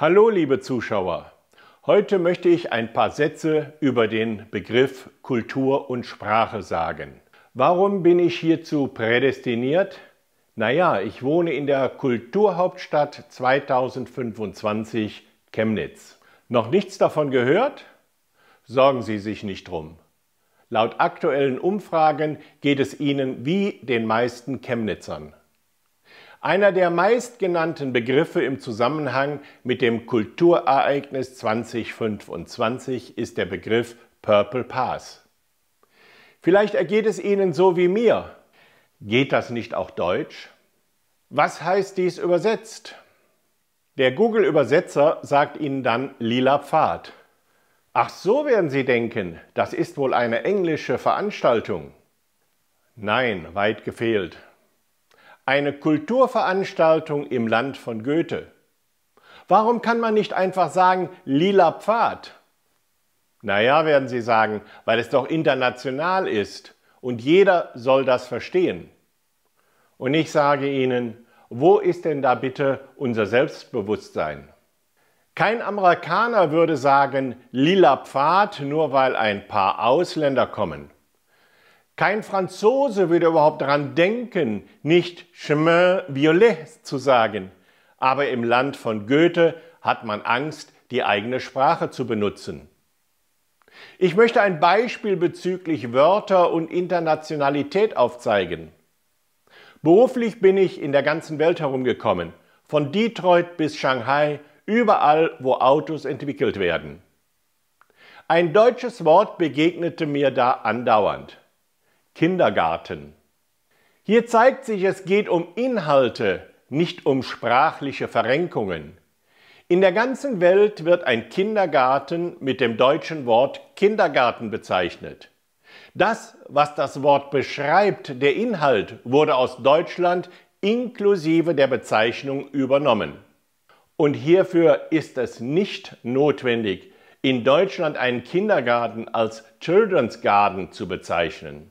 Hallo liebe Zuschauer, heute möchte ich ein paar Sätze über den Begriff Kultur und Sprache sagen. Warum bin ich hierzu prädestiniert? Naja, ich wohne in der Kulturhauptstadt 2025 Chemnitz. Noch nichts davon gehört? Sorgen Sie sich nicht drum. Laut aktuellen Umfragen geht es Ihnen wie den meisten Chemnitzern. Einer der meistgenannten Begriffe im Zusammenhang mit dem Kulturereignis 2025 ist der Begriff Purple Pass. Vielleicht ergeht es Ihnen so wie mir. Geht das nicht auch Deutsch? Was heißt dies übersetzt? Der Google-Übersetzer sagt Ihnen dann lila Pfad. Ach so werden Sie denken, das ist wohl eine englische Veranstaltung. Nein, weit gefehlt. Eine Kulturveranstaltung im Land von Goethe. Warum kann man nicht einfach sagen, lila Pfad? Naja, werden Sie sagen, weil es doch international ist und jeder soll das verstehen. Und ich sage Ihnen, wo ist denn da bitte unser Selbstbewusstsein? Kein Amerikaner würde sagen, lila Pfad, nur weil ein paar Ausländer kommen. Kein Franzose würde überhaupt daran denken, nicht Chemin Violet zu sagen. Aber im Land von Goethe hat man Angst, die eigene Sprache zu benutzen. Ich möchte ein Beispiel bezüglich Wörter und Internationalität aufzeigen. Beruflich bin ich in der ganzen Welt herumgekommen, von Detroit bis Shanghai, überall, wo Autos entwickelt werden. Ein deutsches Wort begegnete mir da andauernd. Kindergarten. Hier zeigt sich, es geht um Inhalte, nicht um sprachliche Verrenkungen. In der ganzen Welt wird ein Kindergarten mit dem deutschen Wort Kindergarten bezeichnet. Das, was das Wort beschreibt, der Inhalt, wurde aus Deutschland inklusive der Bezeichnung übernommen. Und hierfür ist es nicht notwendig, in Deutschland einen Kindergarten als Children's Garden zu bezeichnen.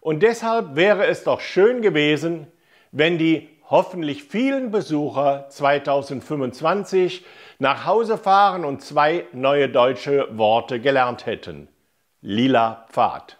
Und deshalb wäre es doch schön gewesen, wenn die hoffentlich vielen Besucher 2025 nach Hause fahren und zwei neue deutsche Worte gelernt hätten. Lila Pfad.